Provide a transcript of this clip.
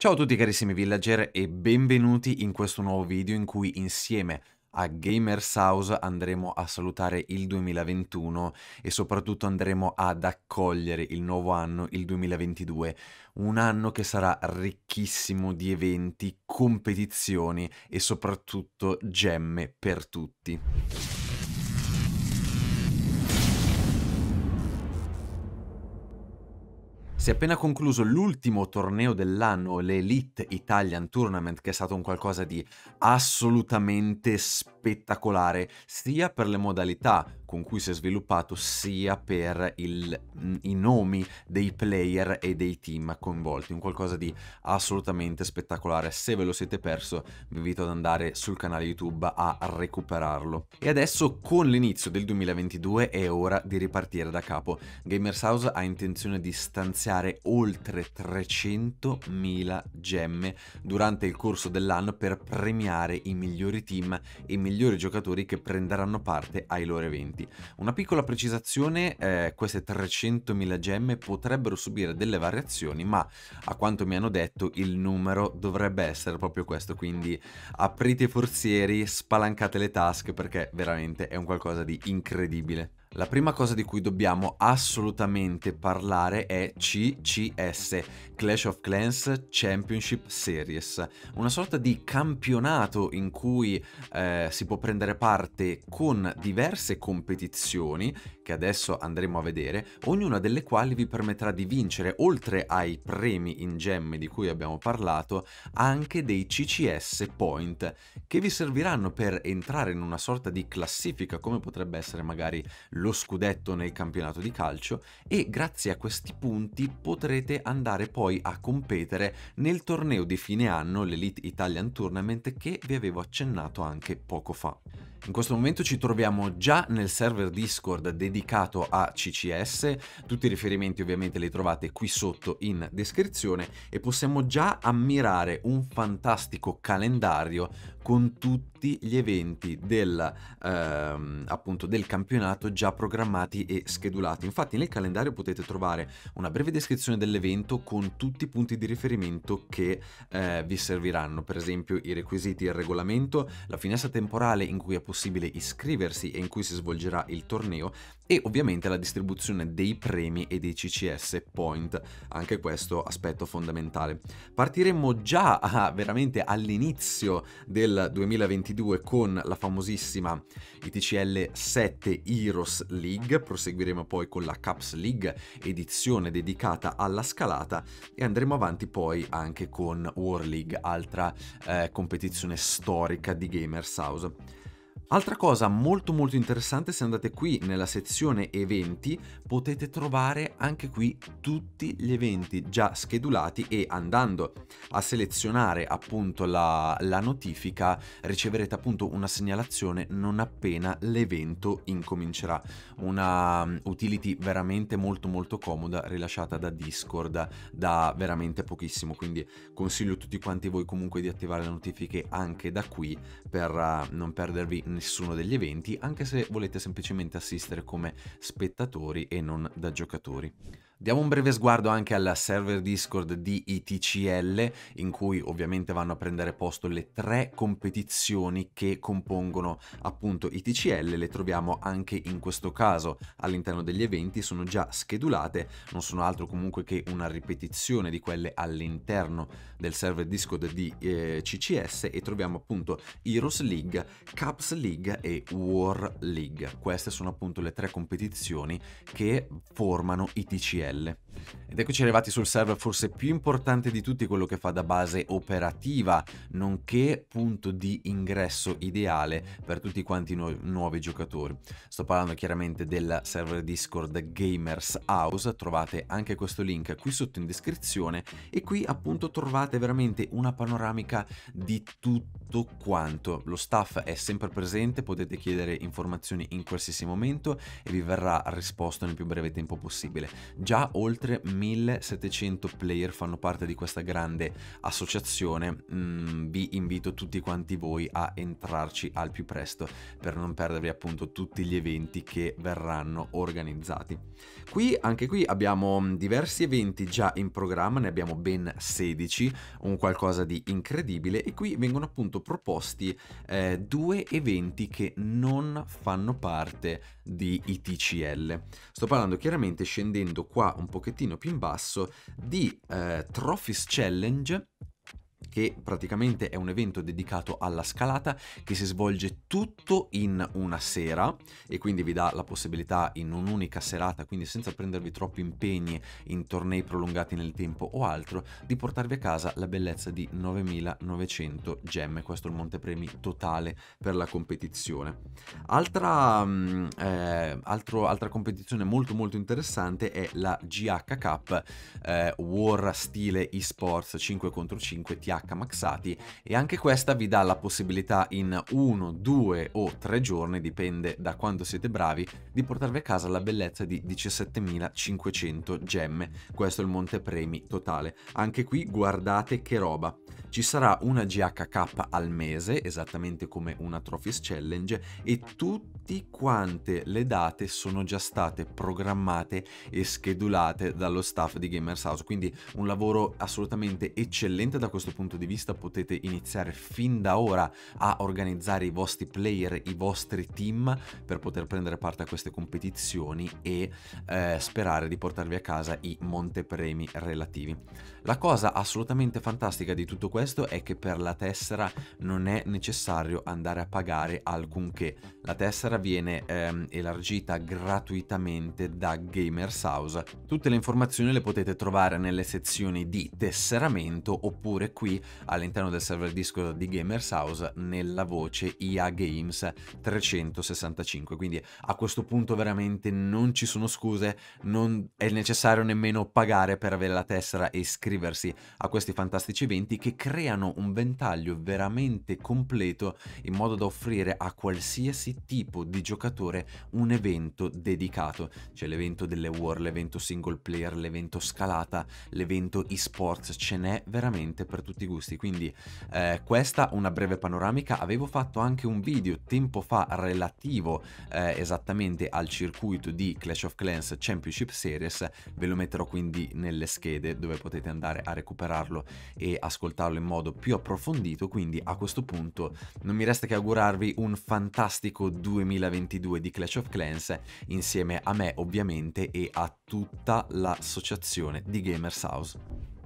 Ciao a tutti carissimi villager e benvenuti in questo nuovo video in cui insieme a Gamers House andremo a salutare il 2021 e soprattutto andremo ad accogliere il nuovo anno, il 2022, un anno che sarà ricchissimo di eventi, competizioni e soprattutto gemme per tutti. Si è appena concluso l'ultimo torneo dell'anno, l'Elite Italian Tournament, che è stato un qualcosa di assolutamente spettacolare, sia per le modalità con cui si è sviluppato sia per il, mm, i nomi dei player e dei team coinvolti, un qualcosa di assolutamente spettacolare. Se ve lo siete perso vi invito ad andare sul canale YouTube a recuperarlo. E adesso con l'inizio del 2022 è ora di ripartire da capo. Gamers House ha intenzione di stanziare oltre 300.000 gemme durante il corso dell'anno per premiare i migliori team e i migliori giocatori che prenderanno parte ai loro eventi. Quindi una piccola precisazione, eh, queste 300.000 gemme potrebbero subire delle variazioni, ma a quanto mi hanno detto il numero dovrebbe essere proprio questo, quindi aprite i forzieri, spalancate le tasche perché veramente è un qualcosa di incredibile. La prima cosa di cui dobbiamo assolutamente parlare è CCS, Clash of Clans Championship Series, una sorta di campionato in cui eh, si può prendere parte con diverse competizioni che adesso andremo a vedere, ognuna delle quali vi permetterà di vincere, oltre ai premi in gemme di cui abbiamo parlato, anche dei CCS Point, che vi serviranno per entrare in una sorta di classifica, come potrebbe essere magari lo scudetto nel campionato di calcio, e grazie a questi punti potrete andare poi a competere nel torneo di fine anno, l'Elite Italian Tournament, che vi avevo accennato anche poco fa. In questo momento ci troviamo già nel server Discord dedicato a CCS, tutti i riferimenti ovviamente li trovate qui sotto in descrizione e possiamo già ammirare un fantastico calendario con tutti gli eventi del, ehm, appunto, del campionato già programmati e schedulati. Infatti nel calendario potete trovare una breve descrizione dell'evento con tutti i punti di riferimento che eh, vi serviranno, per esempio i requisiti, il regolamento, la finestra temporale in cui è possibile iscriversi e in cui si svolgerà il torneo e ovviamente la distribuzione dei premi e dei CCS point, anche questo aspetto fondamentale. Partiremo già ah, veramente all'inizio del 2022 con la famosissima ITCL 7 Heroes League, proseguiremo poi con la Caps League, edizione dedicata alla scalata e andremo avanti poi anche con War League, altra eh, competizione storica di Gamers House. Altra cosa molto molto interessante, se andate qui nella sezione eventi, potete trovare anche qui tutti gli eventi già schedulati e andando a selezionare appunto la, la notifica riceverete appunto una segnalazione non appena l'evento incomincerà. Una mm, utility veramente molto molto comoda rilasciata da Discord da veramente pochissimo, quindi consiglio a tutti quanti voi comunque di attivare le notifiche anche da qui per uh, non perdervi nessuno degli eventi, anche se volete semplicemente assistere come spettatori e non da giocatori. Diamo un breve sguardo anche al server Discord di ITCL, in cui ovviamente vanno a prendere posto le tre competizioni che compongono appunto ITCL, le troviamo anche in questo caso all'interno degli eventi, sono già schedulate, non sono altro comunque che una ripetizione di quelle all'interno del server Discord di eh, CCS e troviamo appunto Heroes League, Caps League e War League. Queste sono appunto le tre competizioni che formano ITCL pelle. Ed eccoci arrivati sul server forse più importante di tutti, quello che fa da base operativa, nonché punto di ingresso ideale per tutti quanti nu nuovi giocatori. Sto parlando chiaramente del server Discord Gamers House, trovate anche questo link qui sotto in descrizione e qui appunto trovate veramente una panoramica di tutto quanto. Lo staff è sempre presente, potete chiedere informazioni in qualsiasi momento e vi verrà risposto nel più breve tempo possibile. Già oltre oltre 1700 player fanno parte di questa grande associazione, mm, vi invito tutti quanti voi a entrarci al più presto per non perdervi appunto tutti gli eventi che verranno organizzati. Qui anche qui abbiamo mm, diversi eventi già in programma, ne abbiamo ben 16, un qualcosa di incredibile e qui vengono appunto proposti eh, due eventi che non fanno parte di ITCL. Sto parlando chiaramente scendendo qua un pochettino pochettino più in basso di eh, Trophies Challenge che praticamente è un evento dedicato alla scalata che si svolge tutto in una sera e quindi vi dà la possibilità in un'unica serata, quindi senza prendervi troppi impegni in tornei prolungati nel tempo o altro, di portarvi a casa la bellezza di 9900 gemme. Questo è il montepremi totale per la competizione. Altra, mm, eh, altro, altra competizione molto molto interessante è la GH Cup eh, War stile eSports 5 contro 5 TH CH maxati e anche questa vi dà la possibilità in 1, 2 o 3 giorni, dipende da quando siete bravi, di portarvi a casa la bellezza di 17.500 gemme. Questo è il montepremi totale. Anche qui guardate che roba. Ci sarà una GHK al mese, esattamente come una Trophies Challenge, e tutte quante le date sono già state programmate e schedulate dallo staff di Gamers House, quindi un lavoro assolutamente eccellente da questo punto punto di vista potete iniziare fin da ora a organizzare i vostri player, i vostri team per poter prendere parte a queste competizioni e eh, sperare di portarvi a casa i montepremi relativi. La cosa assolutamente fantastica di tutto questo è che per la tessera non è necessario andare a pagare alcunché. La tessera viene ehm, elargita gratuitamente da Gamers House. Tutte le informazioni le potete trovare nelle sezioni di tesseramento oppure qui all'interno del server disco di Gamers House nella voce IA Games 365. Quindi a questo punto veramente non ci sono scuse, non è necessario nemmeno pagare per avere la tessera e iscriversi a questi fantastici eventi che creano un ventaglio veramente completo in modo da offrire a qualsiasi tipo di giocatore un evento dedicato. C'è l'evento delle war, l'evento single player, l'evento scalata, l'evento esports, ce n'è veramente per tutti gusti, quindi eh, questa una breve panoramica. Avevo fatto anche un video tempo fa relativo eh, esattamente al circuito di Clash of Clans Championship Series, ve lo metterò quindi nelle schede dove potete andare a recuperarlo e ascoltarlo in modo più approfondito, quindi a questo punto non mi resta che augurarvi un fantastico 2022 di Clash of Clans insieme a me ovviamente e a tutta l'associazione di Gamers House.